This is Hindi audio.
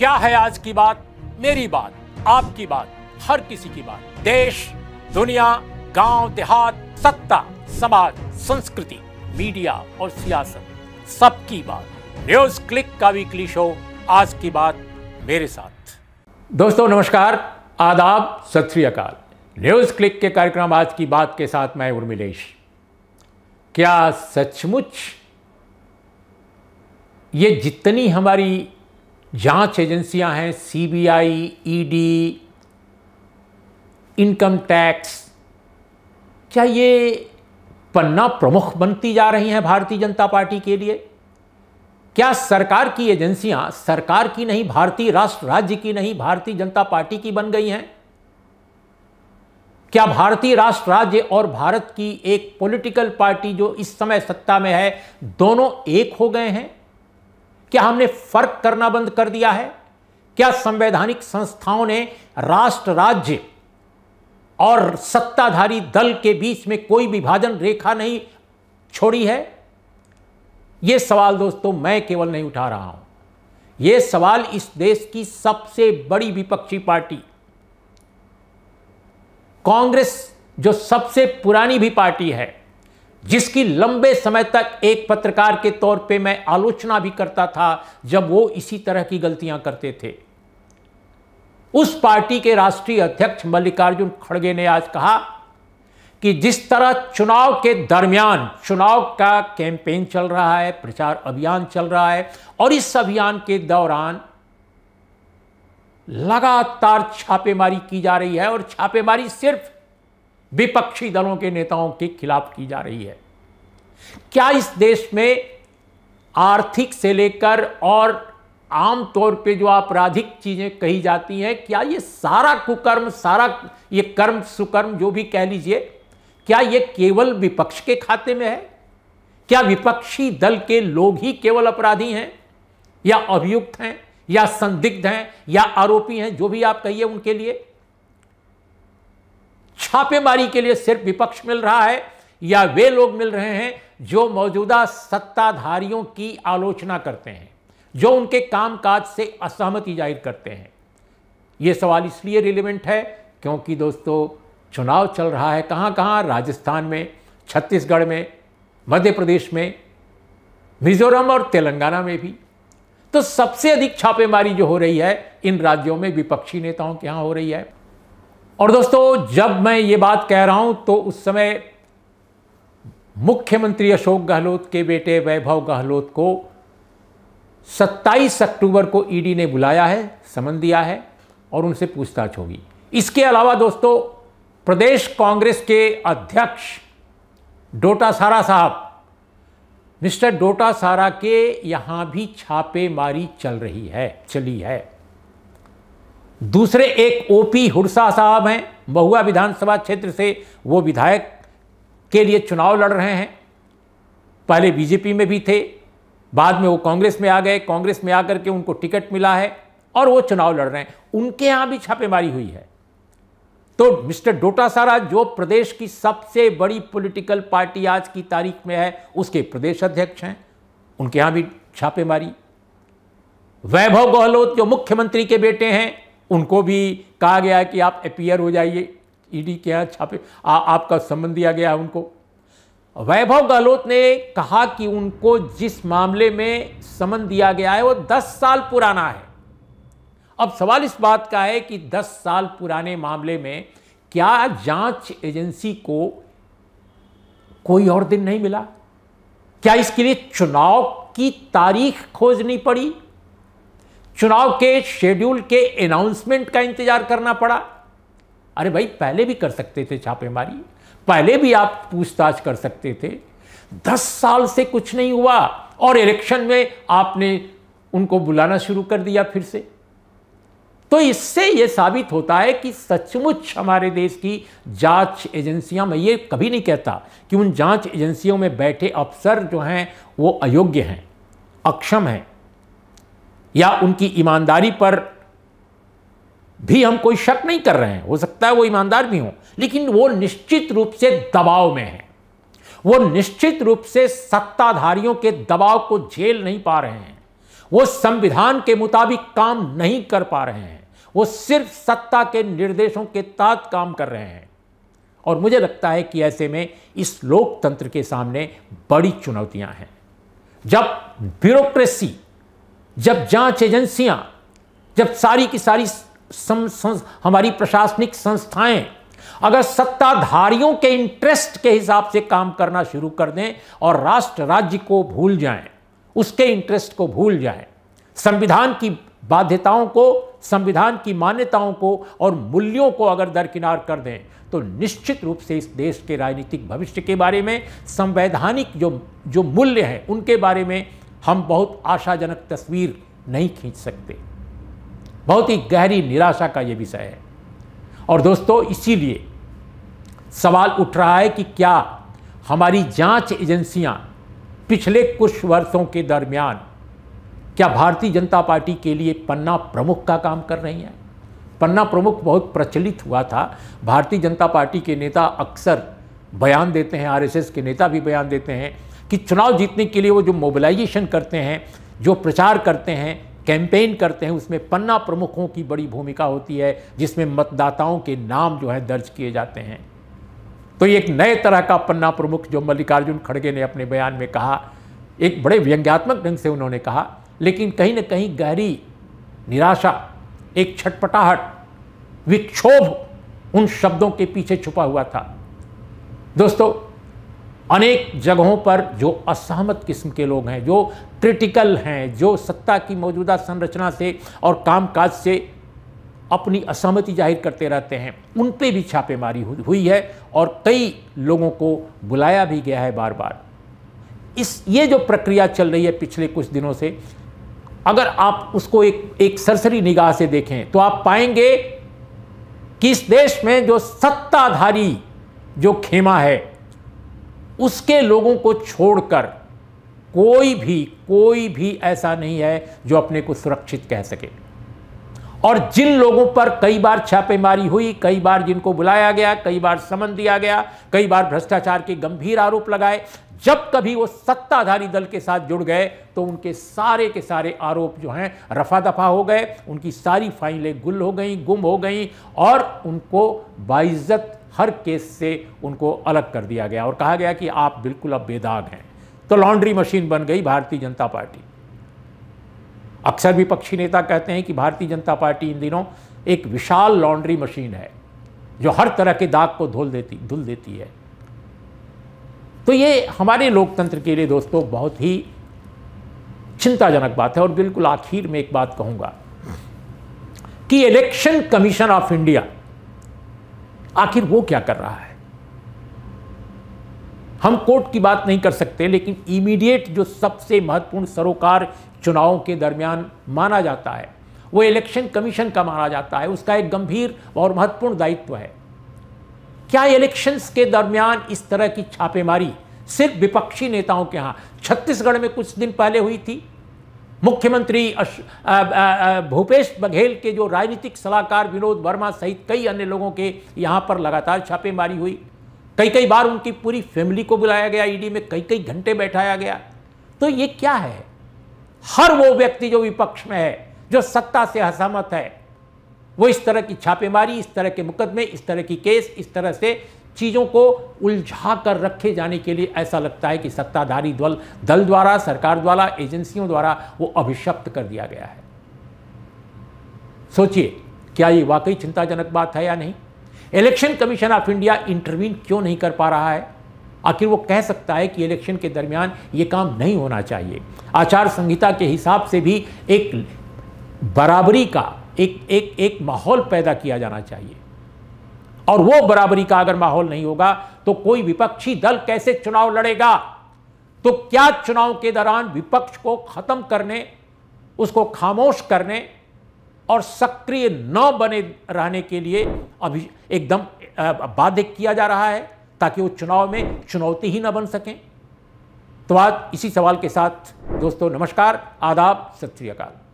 क्या है आज की बात मेरी बात आपकी बात हर किसी की बात देश दुनिया गांव देहात सत्ता समाज संस्कृति मीडिया और सियासत सबकी बात न्यूज क्लिक का वीकली शो आज की बात मेरे साथ दोस्तों नमस्कार आदाब सत अकाल न्यूज क्लिक के कार्यक्रम आज की बात के साथ मैं उर्मिलेश क्या सचमुच ये जितनी हमारी जांच एजेंसियां हैं CBI, ED, e income tax क्या ये पन्ना प्रमुख बनती जा रही हैं भारतीय जनता पार्टी के लिए क्या सरकार की एजेंसियां सरकार की नहीं भारतीय राष्ट्र राज्य की नहीं भारतीय जनता पार्टी की बन गई हैं क्या भारतीय राष्ट्र राज्य और भारत की एक पॉलिटिकल पार्टी जो इस समय सत्ता में है दोनों एक हो गए हैं क्या हमने फर्क करना बंद कर दिया है क्या संवैधानिक संस्थाओं ने राष्ट्र राज्य और सत्ताधारी दल के बीच में कोई विभाजन रेखा नहीं छोड़ी है यह सवाल दोस्तों मैं केवल नहीं उठा रहा हूं यह सवाल इस देश की सबसे बड़ी विपक्षी पार्टी कांग्रेस जो सबसे पुरानी भी पार्टी है जिसकी लंबे समय तक एक पत्रकार के तौर पे मैं आलोचना भी करता था जब वो इसी तरह की गलतियां करते थे उस पार्टी के राष्ट्रीय अध्यक्ष मल्लिकार्जुन खड़गे ने आज कहा कि जिस तरह चुनाव के दरमियान चुनाव का कैंपेन चल रहा है प्रचार अभियान चल रहा है और इस अभियान के दौरान लगातार छापेमारी की जा रही है और छापेमारी सिर्फ विपक्षी दलों के नेताओं के खिलाफ की जा रही है क्या इस देश में आर्थिक से लेकर और आम तौर पे जो आपराधिक चीज़ें कही जाती हैं क्या ये सारा कुकर्म सारा ये कर्म सुकर्म जो भी कह लीजिए क्या ये केवल विपक्ष के खाते में है क्या विपक्षी दल के लोग ही केवल अपराधी हैं या अभियुक्त हैं या संदिग्ध हैं या आरोपी हैं जो भी आप कहिए उनके लिए छापेमारी के लिए सिर्फ विपक्ष मिल रहा है या वे लोग मिल रहे हैं जो मौजूदा सत्ताधारियों की आलोचना करते हैं जो उनके कामकाज से असहमति जाहिर करते हैं ये सवाल इसलिए रिलेवेंट है क्योंकि दोस्तों चुनाव चल रहा है कहाँ कहाँ राजस्थान में छत्तीसगढ़ में मध्य प्रदेश में मिजोरम और तेलंगाना में भी तो सबसे अधिक छापेमारी जो हो रही है इन राज्यों में विपक्षी नेताओं के यहाँ हो रही है और दोस्तों जब मैं ये बात कह रहा हूं तो उस समय मुख्यमंत्री अशोक गहलोत के बेटे वैभव गहलोत को 27 अक्टूबर को ईडी ने बुलाया है समन दिया है और उनसे पूछताछ होगी इसके अलावा दोस्तों प्रदेश कांग्रेस के अध्यक्ष डोटासारा साहब मिस्टर डोटासारा के यहाँ भी छापेमारी चल रही है चली है दूसरे एक ओपी हुडसा साहब हैं महुआ विधानसभा क्षेत्र से वो विधायक के लिए चुनाव लड़ रहे हैं पहले बीजेपी में भी थे बाद में वो कांग्रेस में आ गए कांग्रेस में आकर के उनको टिकट मिला है और वो चुनाव लड़ रहे हैं उनके यहाँ भी छापेमारी हुई है तो मिस्टर डोटासारा जो प्रदेश की सबसे बड़ी पॉलिटिकल पार्टी आज की तारीख में है उसके प्रदेश अध्यक्ष हैं उनके यहाँ भी छापेमारी वैभव गहलोत जो मुख्यमंत्री के बेटे हैं उनको भी कहा गया कि आप अपियर हो जाइए ईडी के यहाँ छापे आ, आपका संबंध दिया गया उनको वैभव गहलोत ने कहा कि उनको जिस मामले में समन दिया गया है वो 10 साल पुराना है अब सवाल इस बात का है कि 10 साल पुराने मामले में क्या जांच एजेंसी को कोई और दिन नहीं मिला क्या इसके लिए चुनाव की तारीख खोजनी पड़ी चुनाव के शेड्यूल के अनाउंसमेंट का इंतजार करना पड़ा अरे भाई पहले भी कर सकते थे छापेमारी पहले भी आप पूछताछ कर सकते थे दस साल से कुछ नहीं हुआ और इलेक्शन में आपने उनको बुलाना शुरू कर दिया फिर से तो इससे यह साबित होता है कि सचमुच हमारे देश की जांच एजेंसियां मैं ये कभी नहीं कहता कि उन जांच एजेंसियों में बैठे अफसर जो हैं वो अयोग्य हैं अक्षम हैं या उनकी ईमानदारी पर भी हम कोई शक नहीं कर रहे हैं हो सकता है वो ईमानदार भी हों लेकिन वो निश्चित रूप से दबाव में है वो निश्चित रूप से सत्ताधारियों के दबाव को झेल नहीं पा रहे हैं वो संविधान के मुताबिक काम नहीं कर पा रहे हैं वो सिर्फ सत्ता के निर्देशों के तहत काम कर रहे हैं और मुझे लगता है कि ऐसे में इस लोकतंत्र के सामने बड़ी चुनौतियां हैं जब ब्यूरोक्रेसी जब जांच एजेंसियां जब सारी की सारी सम, सम, हमारी प्रशासनिक संस्थाएं अगर सत्ताधारियों के इंटरेस्ट के हिसाब से काम करना शुरू कर दें और राष्ट्र राज्य को भूल जाएं उसके इंटरेस्ट को भूल जाएं संविधान की बाध्यताओं को संविधान की मान्यताओं को और मूल्यों को अगर दरकिनार कर दें तो निश्चित रूप से इस देश के राजनीतिक भविष्य के बारे में संवैधानिक जो जो मूल्य हैं उनके बारे में हम बहुत आशाजनक तस्वीर नहीं खींच सकते बहुत ही गहरी निराशा का ये विषय है और दोस्तों इसीलिए सवाल उठ रहा है कि क्या हमारी जांच एजेंसियां पिछले कुछ वर्षों के दरमियान क्या भारतीय जनता पार्टी के लिए पन्ना प्रमुख का काम कर रही हैं पन्ना प्रमुख बहुत प्रचलित हुआ था भारतीय जनता पार्टी के नेता अक्सर बयान देते हैं आरएसएस के नेता भी बयान देते हैं कि चुनाव जीतने के लिए वो जो मोबिलाइजेशन करते हैं जो प्रचार करते हैं कैंपेन करते हैं उसमें पन्ना प्रमुखों की बड़ी भूमिका होती है जिसमें मतदाताओं के नाम जो है दर्ज किए जाते हैं तो एक नए तरह का पन्ना प्रमुख जो मल्लिकार्जुन खड़गे ने अपने बयान में कहा एक बड़े व्यंग्यात्मक ढंग से उन्होंने कहा लेकिन कहीं ना कहीं गहरी निराशा एक छटपटाहट विक्षोभ उन शब्दों के पीछे छुपा हुआ था दोस्तों अनेक जगहों पर जो असहमत किस्म के लोग हैं जो क्रिटिकल हैं जो सत्ता की मौजूदा संरचना से और कामकाज से अपनी असहमति जाहिर करते रहते हैं उन पे भी छापेमारी हुई है और कई लोगों को बुलाया भी गया है बार बार इस ये जो प्रक्रिया चल रही है पिछले कुछ दिनों से अगर आप उसको एक एक सरसरी निगाह से देखें तो आप पाएंगे कि इस देश में जो सत्ताधारी जो खेमा है उसके लोगों को छोड़कर कोई भी कोई भी ऐसा नहीं है जो अपने को सुरक्षित कह सके और जिन लोगों पर कई बार छापेमारी हुई कई बार जिनको बुलाया गया कई बार समन दिया गया कई बार भ्रष्टाचार के गंभीर आरोप लगाए जब कभी वो सत्ताधारी दल के साथ जुड़ गए तो उनके सारे के सारे आरोप जो हैं रफा दफा हो गए उनकी सारी फाइलें गुल हो गई गुम हो गई और उनको बाइज्जत हर केस से उनको अलग कर दिया गया और कहा गया कि आप बिल्कुल अब बेदाग हैं तो लॉन्ड्री मशीन बन गई भारतीय जनता पार्टी अक्सर विपक्षी नेता कहते हैं कि भारतीय जनता पार्टी इन दिनों एक विशाल लॉन्ड्री मशीन है जो हर तरह के दाग को धोल देती धुल देती है तो ये हमारे लोकतंत्र के लिए दोस्तों बहुत ही चिंताजनक बात है और बिल्कुल आखिर में एक बात कहूंगा कि इलेक्शन कमीशन ऑफ इंडिया आखिर वो क्या कर रहा है हम कोर्ट की बात नहीं कर सकते लेकिन इमीडिएट जो सबसे महत्वपूर्ण सरोकार चुनाव के दरमियान माना जाता है वो इलेक्शन कमीशन का माना जाता है उसका एक गंभीर और महत्वपूर्ण दायित्व है क्या इलेक्शंस के दरमियान इस तरह की छापेमारी सिर्फ विपक्षी नेताओं के यहां छत्तीसगढ़ में कुछ दिन पहले हुई थी मुख्यमंत्री भूपेश बघेल के जो राजनीतिक सलाहकार विनोद वर्मा सहित कई अन्य लोगों के यहाँ पर लगातार छापेमारी हुई कई कई बार उनकी पूरी फैमिली को बुलाया गया ईडी में कई कई घंटे बैठाया गया तो ये क्या है हर वो व्यक्ति जो विपक्ष में है जो सत्ता से असहमत है वो इस तरह की छापेमारी इस तरह के मुकदमे इस तरह की केस इस तरह से चीज़ों को उलझा कर रखे जाने के लिए ऐसा लगता है कि सत्ताधारी दल दल द्वारा सरकार द्वारा एजेंसियों द्वारा वो अभिशप्त कर दिया गया है सोचिए क्या ये वाकई चिंताजनक बात है या नहीं election commission of India intervene क्यों नहीं कर पा रहा है आखिर वो कह सकता है कि इलेक्शन के दरमियान ये काम नहीं होना चाहिए आचार संहिता के हिसाब से भी एक बराबरी का एक एक एक माहौल पैदा किया जाना चाहिए और वो बराबरी का अगर माहौल नहीं होगा तो कोई विपक्षी दल कैसे चुनाव लड़ेगा तो क्या चुनाव के दौरान विपक्ष को खत्म करने उसको खामोश करने और सक्रिय न बने रहने के लिए अभी एकदम बाध्य किया जा रहा है ताकि वो चुनाव में चुनौती ही न बन सकें तो आज इसी सवाल के साथ दोस्तों नमस्कार आदाब सत श्रीकाल